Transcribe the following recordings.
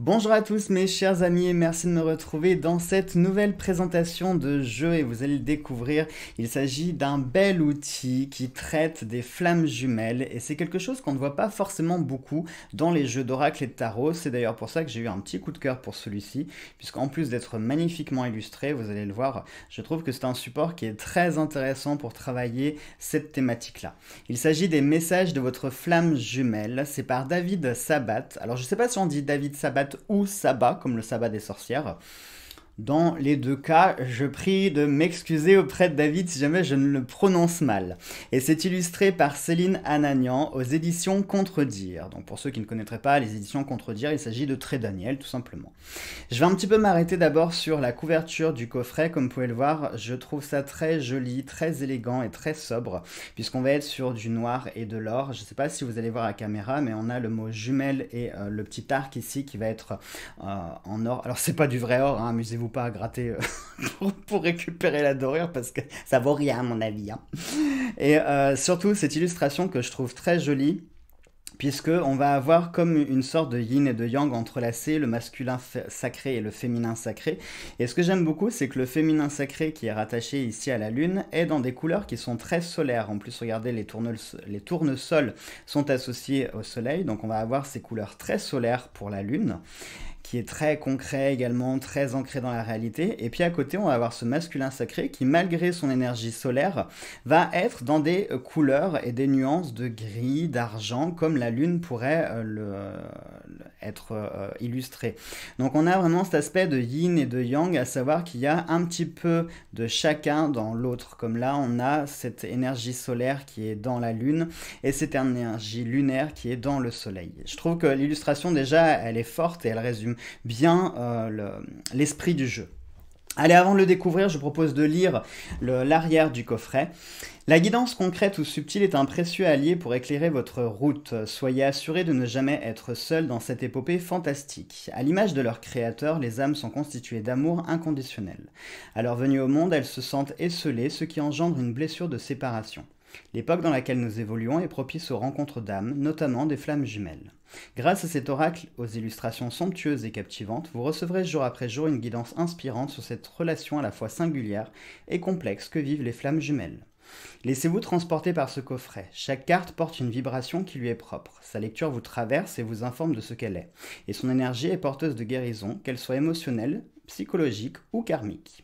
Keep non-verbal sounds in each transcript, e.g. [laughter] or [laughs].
Bonjour à tous mes chers amis et merci de me retrouver dans cette nouvelle présentation de jeu et vous allez le découvrir, il s'agit d'un bel outil qui traite des flammes jumelles et c'est quelque chose qu'on ne voit pas forcément beaucoup dans les jeux d'oracle et de tarot, c'est d'ailleurs pour ça que j'ai eu un petit coup de cœur pour celui-ci puisqu'en plus d'être magnifiquement illustré, vous allez le voir, je trouve que c'est un support qui est très intéressant pour travailler cette thématique-là. Il s'agit des messages de votre flamme jumelle, c'est par David Sabat, alors je ne sais pas si on dit David Sabat ou sabbat, comme le sabbat des sorcières. Dans les deux cas, je prie de m'excuser auprès de David si jamais je ne le prononce mal. Et c'est illustré par Céline Anagnan aux éditions Contredire. Donc pour ceux qui ne connaîtraient pas les éditions Contredire, il s'agit de Très Daniel tout simplement. Je vais un petit peu m'arrêter d'abord sur la couverture du coffret. Comme vous pouvez le voir, je trouve ça très joli, très élégant et très sobre puisqu'on va être sur du noir et de l'or. Je ne sais pas si vous allez voir à la caméra, mais on a le mot jumelle et euh, le petit arc ici qui va être euh, en or. Alors c'est pas du vrai or, hein, amusez-vous pas à gratter euh, [laughs] pour récupérer la dorure parce que ça vaut rien à mon avis. Hein. Et euh, surtout cette illustration que je trouve très jolie puisque on va avoir comme une sorte de yin et de yang entrelacés, le masculin sacré et le féminin sacré. Et ce que j'aime beaucoup, c'est que le féminin sacré qui est rattaché ici à la lune est dans des couleurs qui sont très solaires. En plus, regardez, les, les tournesols sont associés au soleil, donc on va avoir ces couleurs très solaires pour la lune qui est très concret également, très ancré dans la réalité. Et puis à côté, on va avoir ce masculin sacré qui, malgré son énergie solaire, va être dans des euh, couleurs et des nuances de gris, d'argent, comme la lune pourrait euh, le, être euh, illustré Donc on a vraiment cet aspect de yin et de yang, à savoir qu'il y a un petit peu de chacun dans l'autre. Comme là, on a cette énergie solaire qui est dans la lune et cette énergie lunaire qui est dans le soleil. Je trouve que l'illustration déjà, elle est forte et elle résume bien euh, l'esprit du jeu. Allez, avant de le découvrir, je propose de lire l'arrière du coffret. La guidance concrète ou subtile est un précieux allié pour éclairer votre route. Soyez assuré de ne jamais être seul dans cette épopée fantastique. À l'image de leur créateur, les âmes sont constituées d'amour inconditionnel. Alors leur venue au monde, elles se sentent esselées, ce qui engendre une blessure de séparation. L'époque dans laquelle nous évoluons est propice aux rencontres d'âmes, notamment des flammes jumelles. Grâce à cet oracle, aux illustrations somptueuses et captivantes, vous recevrez jour après jour une guidance inspirante sur cette relation à la fois singulière et complexe que vivent les flammes jumelles. Laissez-vous transporter par ce coffret. Chaque carte porte une vibration qui lui est propre. Sa lecture vous traverse et vous informe de ce qu'elle est. Et son énergie est porteuse de guérison, qu'elle soit émotionnelle, psychologique ou karmique.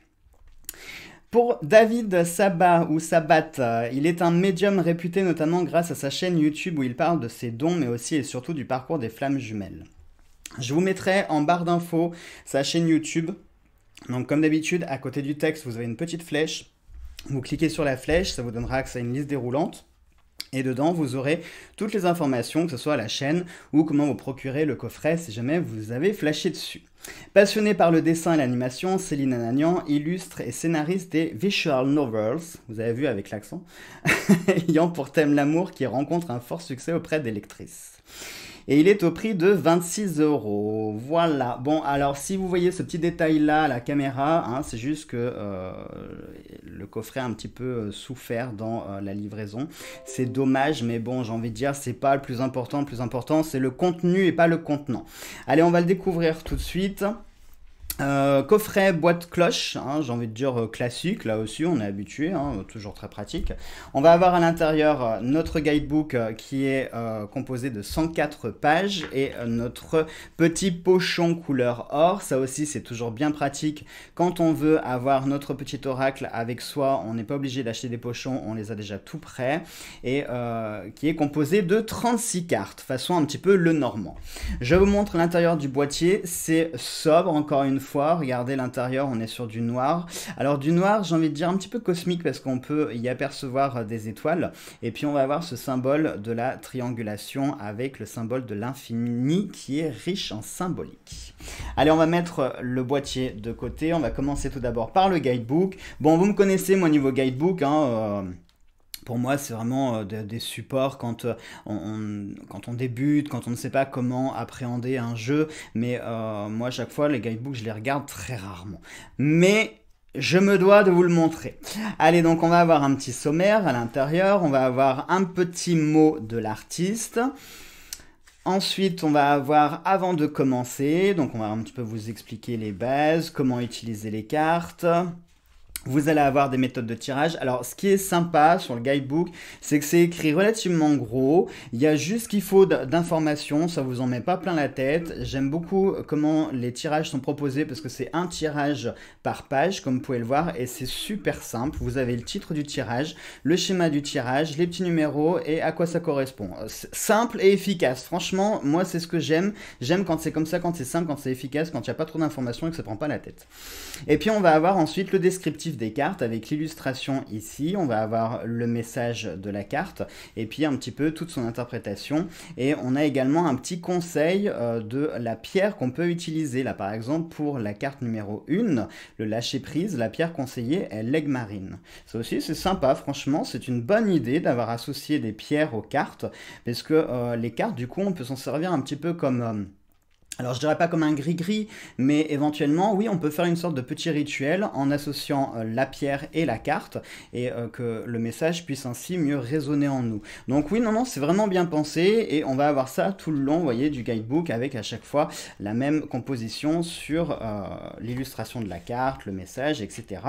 Pour David Sabat ou Sabat, euh, il est un médium réputé notamment grâce à sa chaîne YouTube où il parle de ses dons mais aussi et surtout du parcours des flammes jumelles. Je vous mettrai en barre d'infos sa chaîne YouTube. Donc comme d'habitude, à côté du texte, vous avez une petite flèche. Vous cliquez sur la flèche, ça vous donnera accès à une liste déroulante. Et dedans, vous aurez toutes les informations, que ce soit la chaîne ou comment vous procurer le coffret si jamais vous avez flashé dessus. Passionnée par le dessin et l'animation, Céline Anagnan, illustre et scénariste des Visual Novels, vous avez vu avec l'accent, [laughs] ayant pour thème l'amour qui rencontre un fort succès auprès des lectrices et il est au prix de 26 euros. Voilà. Bon, alors si vous voyez ce petit détail-là la caméra, hein, c'est juste que euh, le coffret a un petit peu euh, souffert dans euh, la livraison. C'est dommage, mais bon, j'ai envie de dire, c'est pas le plus important. Le plus important, c'est le contenu et pas le contenant. Allez, on va le découvrir tout de suite. Euh, coffret boîte cloche, hein, j'ai envie de dire euh, classique, là aussi on est habitué, hein, toujours très pratique. On va avoir à l'intérieur euh, notre guidebook qui est composé de 104 pages et notre petit pochon couleur or. Ça aussi c'est toujours bien pratique quand on veut avoir notre petit oracle avec soi, on n'est pas obligé d'acheter des pochons, on les a déjà tout prêts et qui est composé de 36 cartes, façon un petit peu le normand. Je vous montre l'intérieur du boîtier, c'est sobre encore une fois fois, regardez l'intérieur, on est sur du noir. Alors du noir, j'ai envie de dire un petit peu cosmique parce qu'on peut y apercevoir euh, des étoiles. Et puis on va avoir ce symbole de la triangulation avec le symbole de l'infini qui est riche en symbolique. Allez, on va mettre euh, le boîtier de côté. On va commencer tout d'abord par le guidebook. Bon, vous me connaissez, mon niveau guidebook. Hein, euh, pour moi, c'est vraiment euh, des supports quand, euh, on, quand on débute, quand on ne sait pas comment appréhender un jeu. Mais euh, moi, à chaque fois, les guidebooks, je les regarde très rarement. Mais je me dois de vous le montrer. Allez, donc on va avoir un petit sommaire à l'intérieur. On va avoir un petit mot de l'artiste. Ensuite, on va avoir, avant de commencer, donc on va un petit peu vous expliquer les bases, comment utiliser les cartes, vous allez avoir des méthodes de tirage. Alors, ce qui est sympa sur le guidebook, c'est que c'est écrit relativement gros. Il y a juste ce qu'il faut d'informations. Ça vous en met pas plein la tête. J'aime beaucoup comment les tirages sont proposés parce que c'est un tirage par page, comme vous pouvez le voir, et c'est super simple. Vous avez le titre du tirage, le schéma du tirage, les petits numéros et à quoi ça correspond. Euh, simple et efficace. Franchement, moi, c'est ce que j'aime. J'aime quand c'est comme ça, quand c'est simple, quand c'est efficace, quand il n'y a pas trop d'informations et que ça prend pas la tête. Et puis, on va avoir ensuite le descriptif des cartes avec l'illustration ici. On va avoir le message de la carte et puis un petit peu toute son interprétation. Et on a également un petit conseil euh, de la pierre qu'on peut utiliser. Là, par exemple, pour la carte numéro 1, le lâcher prise, la pierre conseillée est l'aigle marine. Ça aussi, c'est sympa. Franchement, c'est une bonne idée d'avoir associé des pierres aux cartes parce que euh, les cartes, du coup, on peut s'en servir un petit peu comme... Euh, alors je dirais pas comme un gris-gris, mais éventuellement, oui, on peut faire une sorte de petit rituel en associant euh, la pierre et la carte, et euh, que le message puisse ainsi mieux résonner en nous. Donc oui, non, non, c'est vraiment bien pensé, et on va avoir ça tout le long, vous voyez, du guidebook, avec à chaque fois la même composition sur euh, l'illustration de la carte, le message, etc.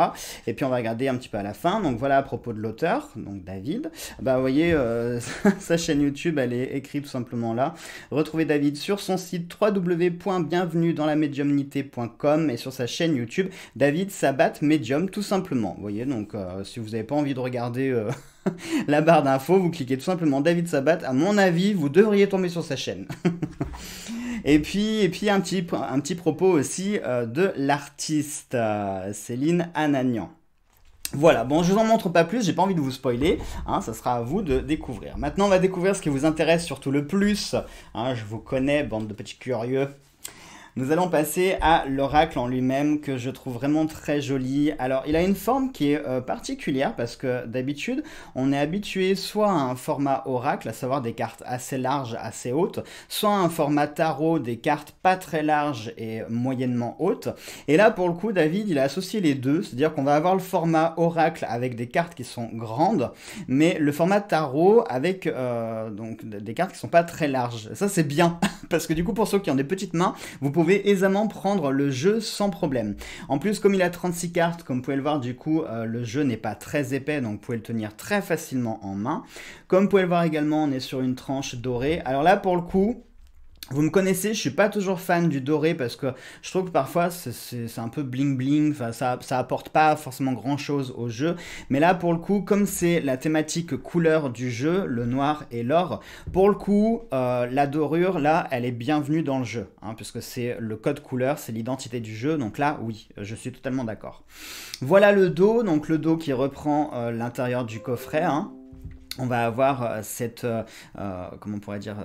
Et puis on va regarder un petit peu à la fin, donc voilà à propos de l'auteur, donc David. Bah vous voyez, [laughs] sa chaîne YouTube, elle est écrite tout simplement là. Retrouvez David sur son site 3W dans la médiumnité.com et sur sa chaîne YouTube David Sabat médium, tout simplement. Vous voyez, donc euh, si vous n'avez pas envie de regarder euh, [laughs] la barre d'infos, vous cliquez tout simplement David Sabat. À mon avis, vous devriez tomber sur sa chaîne. [laughs] Et puis, et puis un, petit, un petit propos aussi euh, de l'artiste Céline Anagnan. Voilà, bon, je vous en montre pas plus, j'ai pas envie de vous spoiler, hein, ça sera à vous de découvrir. Maintenant, on va découvrir ce qui vous intéresse surtout le plus. Hein, je vous connais, bande de petits curieux. Nous allons passer à l'oracle en lui-même que je trouve vraiment très joli. Alors il a une forme qui est euh, particulière parce que d'habitude on est habitué soit à un format oracle, à savoir des cartes assez larges, assez hautes, soit à un format tarot, des cartes pas très larges et moyennement hautes. Et là pour le coup David il a associé les deux, c'est-à-dire qu'on va avoir le format oracle avec des cartes qui sont grandes, mais le format tarot avec euh, donc des cartes qui sont pas très larges. Ça c'est bien [laughs] parce que du coup pour ceux qui ont des petites mains, vous pouvez pouvez aisément prendre le jeu sans problème. En plus, comme il a 36 cartes, comme vous pouvez le voir, du coup, euh, le jeu n'est pas très épais, donc vous pouvez le tenir très facilement en main. Comme vous pouvez le voir également, on est sur une tranche dorée. Alors là, pour le coup, vous me connaissez, je suis pas toujours fan du doré parce que je trouve que parfois c'est un peu bling bling, ça, ça apporte pas forcément grand chose au jeu. Mais là pour le coup, comme c'est la thématique couleur du jeu, le noir et l'or, pour le coup, euh, la dorure là, elle est bienvenue dans le jeu, hein, puisque c'est le code couleur, c'est l'identité du jeu. Donc là, oui, je suis totalement d'accord. Voilà le dos, donc le dos qui reprend euh, l'intérieur du coffret. Hein on va avoir euh, cette, euh, euh, comment on pourrait dire,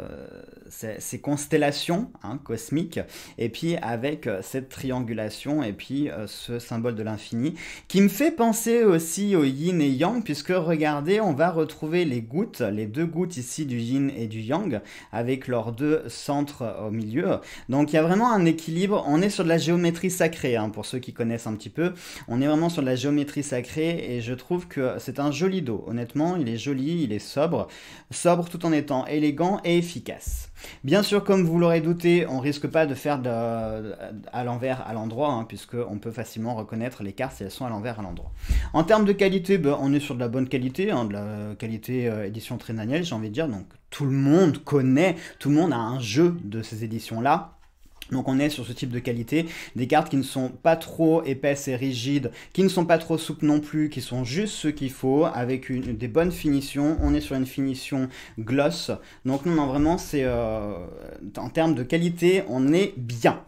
ces, constellations hein, cosmiques, et puis avec cette triangulation, et puis ce symbole de l'infini, qui me fait penser aussi au yin et yang, puisque regardez, on va retrouver les gouttes, les deux gouttes ici du yin et du yang, avec leurs deux centres au milieu. Donc il y a vraiment un équilibre, on est sur de la géométrie sacrée, hein, pour ceux qui connaissent un petit peu, on est vraiment sur de la géométrie sacrée, et je trouve que c'est un joli dos, honnêtement, il est joli, il est sobre, sobre tout en étant élégant et efficace. Bien sûr, comme vous l'aurez douté, on risque pas de faire à l'envers, à l'endroit, hein, puisque puisqu'on peut facilement reconnaître les cartes si elles sont à l'envers, à l'endroit. En termes de qualité, ben, on est sur de la bonne qualité, hein, de la qualité euh, édition Trinaniel, j'ai envie de dire, donc tout le monde connaît, tout le monde a un jeu de ces éditions-là. Donc on est sur ce type de qualité, des cartes qui ne sont pas trop épaisses et rigides, qui ne sont pas trop souples non plus, qui sont juste ce qu'il faut, avec une, des bonnes finitions. On est sur une finition gloss. Donc non, non vraiment, c'est euh, en termes de qualité, on est bien.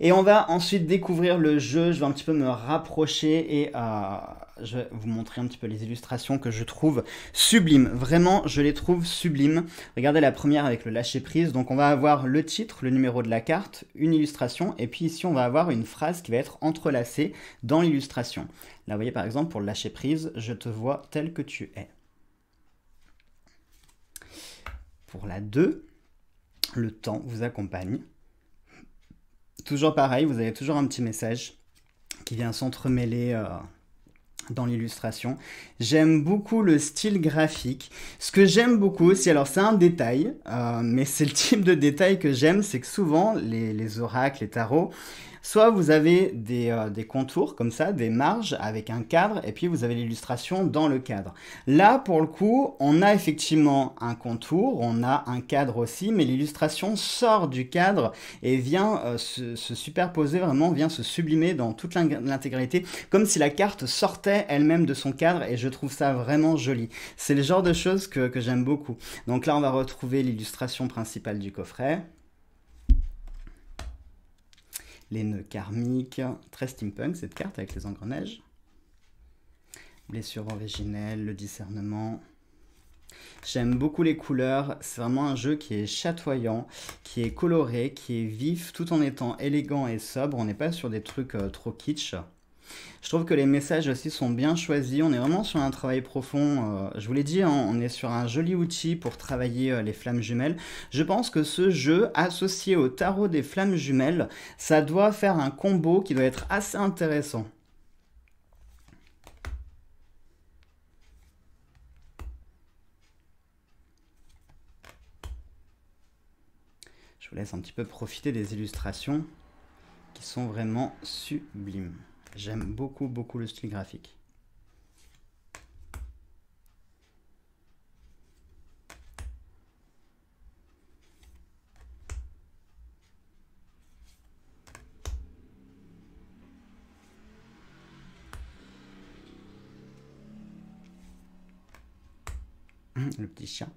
Et on va ensuite découvrir le jeu. Je vais un petit peu me rapprocher et euh, je vais vous montrer un petit peu les illustrations que je trouve sublimes. Vraiment, je les trouve sublimes. Regardez la première avec le lâcher prise. Donc on va avoir le titre, le numéro de la carte, une illustration, et puis ici on va avoir une phrase qui va être entrelacée dans l'illustration. Là, vous voyez par exemple pour le lâcher prise, je te vois tel que tu es. Pour la 2, le temps vous accompagne. Toujours pareil, vous avez toujours un petit message qui vient s'entremêler euh, dans l'illustration. J'aime beaucoup le style graphique. Ce que j'aime beaucoup aussi, alors c'est un détail, euh, mais c'est le type de détail que j'aime, c'est que souvent les oracles, les tarots, Soit vous avez euh, des, contours comme ça, des marges avec un cadre, et puis vous avez l'illustration dans le cadre. Là, pour le coup, on a effectivement un contour, on a un cadre aussi, mais l'illustration sort du cadre et vient euh, se, superposer vraiment, vient se sublimer dans toute l'intégralité, comme si la carte sortait elle-même de son cadre, et je trouve ça vraiment joli. C'est le genre de choses que j'aime beaucoup. Donc là, on va retrouver l'illustration principale du coffret les nœuds karmiques, très steampunk cette carte avec les engrenages. Blessure originelle, le discernement. J'aime beaucoup les couleurs, c'est vraiment un jeu qui est chatoyant, qui est coloré, qui est vif, tout en étant élégant et sobre, on n'est pas sur des trucs euh, trop kitsch. Je trouve que les messages aussi sont bien choisis. On est vraiment sur un travail profond. Euh, je vous l'ai dit, hein, on est sur un joli outil pour travailler euh, les flammes jumelles. Je pense que ce jeu, associé au tarot des flammes jumelles, ça doit faire un combo qui doit être assez intéressant. Je vous laisse un petit peu profiter des illustrations qui sont vraiment sublimes. J'aime beaucoup, beaucoup le style graphique. [clears throat] Le petit chien.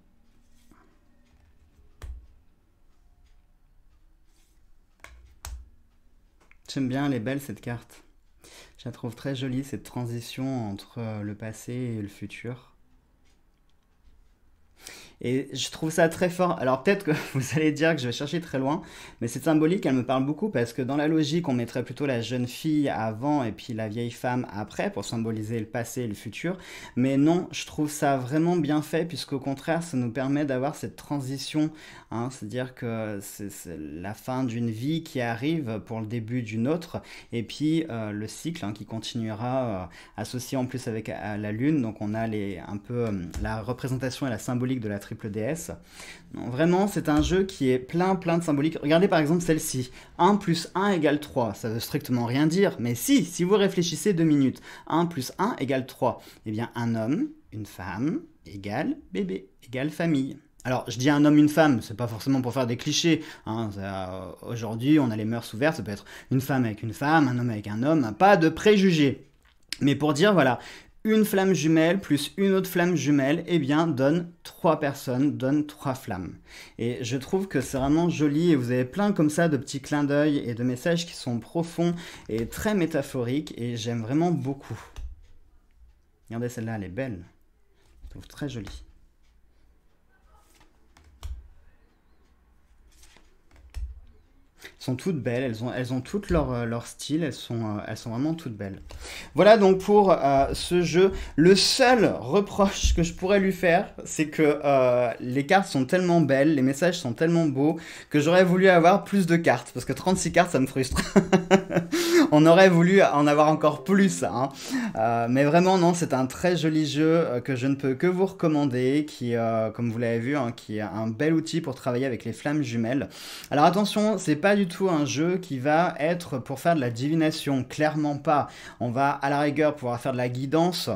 J'aime bien, les belles cette carte. Je la trouve très jolie, cette transition entre euh, le passé et le futur. Et je trouve ça très fort. Alors peut-être que [laughs] vous allez dire que je vais chercher très loin, mais cette symbolique, elle me parle beaucoup parce que dans la logique, on mettrait plutôt la jeune fille avant et puis la vieille femme après pour symboliser le passé et le futur. Mais non, je trouve ça vraiment bien fait puisqu'au contraire, ça nous permet d'avoir cette transition. Hein. C'est-à-dire que c'est la fin d'une vie qui arrive pour le début d'une autre et puis euh, le cycle hein, qui continuera euh, associé en plus avec euh, la lune. Donc on a un peu la représentation et la symbolique de la triple DS. vraiment, c'est un jeu qui est plein plein de symboliques. Regardez par exemple celle-ci. 1 plus 1 égale 3. Ça veut strictement rien dire, mais si, si vous réfléchissez deux minutes, 1 plus 1 égale 3. Eh bien, un homme, une femme, égale bébé, égale famille. Alors, je dis un homme, une femme, c'est pas forcément pour faire des clichés. Hein. Euh, aujourd'hui, on a les mœurs ouvertes, ça peut être une femme avec une femme, un homme avec un homme, pas de préjugés. Mais pour dire, voilà, une flamme jumelle plus une autre flamme jumelle, eh bien, donne trois personnes, donne trois flammes. Et je trouve que c'est vraiment joli et vous avez plein comme ça de petits clins d'œil et de messages qui sont profonds et très métaphoriques et j'aime vraiment beaucoup. Regardez celle-là, elle est belle. Je trouve très jolie. toutes belles, elles ont, elles ont toutes leur, euh, style, elles sont, euh, elles sont vraiment toutes belles. Voilà donc pour euh, ce jeu. Le seul reproche que je pourrais lui faire, c'est que les cartes sont tellement belles, les messages sont tellement beaux, que j'aurais voulu avoir plus de cartes, parce que 36 cartes, ça me frustre. [laughs] [laughs] on aurait voulu en avoir encore plus. Hein. Euh, mais vraiment, non, c'est un très joli jeu euh, que je ne peux que vous recommander, qui, euh, comme vous l'avez vu, hein, qui est un bel outil pour travailler avec les flammes jumelles. Alors attention, c'est pas du tout un jeu qui va être pour faire de la divination, clairement pas. On va à la rigueur pouvoir faire de la guidance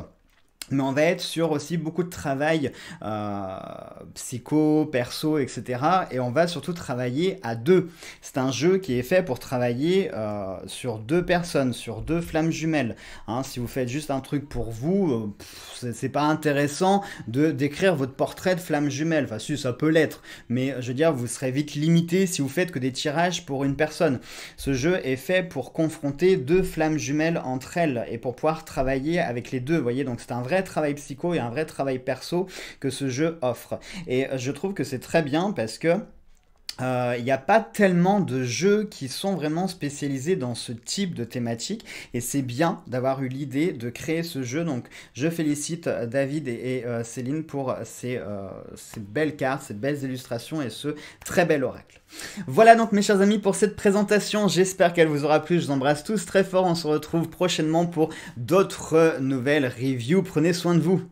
mais on va être sur aussi beaucoup de travail euh, psycho, perso, etc. Et on va surtout travailler à deux. C'est un jeu qui est fait pour travailler euh, sur deux personnes, sur deux flammes jumelles. Hein. si vous faites juste un truc pour vous, euh, c'est pas intéressant de d'écrire votre portrait de flamme jumelle. Enfin, si, ça peut l'être, mais je veux dire, vous serez vite limité si vous faites que des tirages pour une personne. Ce jeu est fait pour confronter deux flammes jumelles entre elles et pour pouvoir travailler avec les deux. voyez, donc c'est un vrai travail psycho et un vrai travail perso que ce jeu offre. Et euh, je trouve que c'est très bien parce que il euh, n'y a pas tellement de jeux qui sont vraiment spécialisés dans ce type de thématique et c'est bien d'avoir eu l'idée de créer ce jeu. Donc je félicite euh, David et, euh, Céline pour ces, ces, belles cartes, ces belles illustrations et ce très bel oracle. Voilà donc mes chers amis pour cette présentation, j'espère qu'elle vous aura plu, je vous embrasse tous très fort, on se retrouve prochainement pour d'autres nouvelles reviews, prenez soin de vous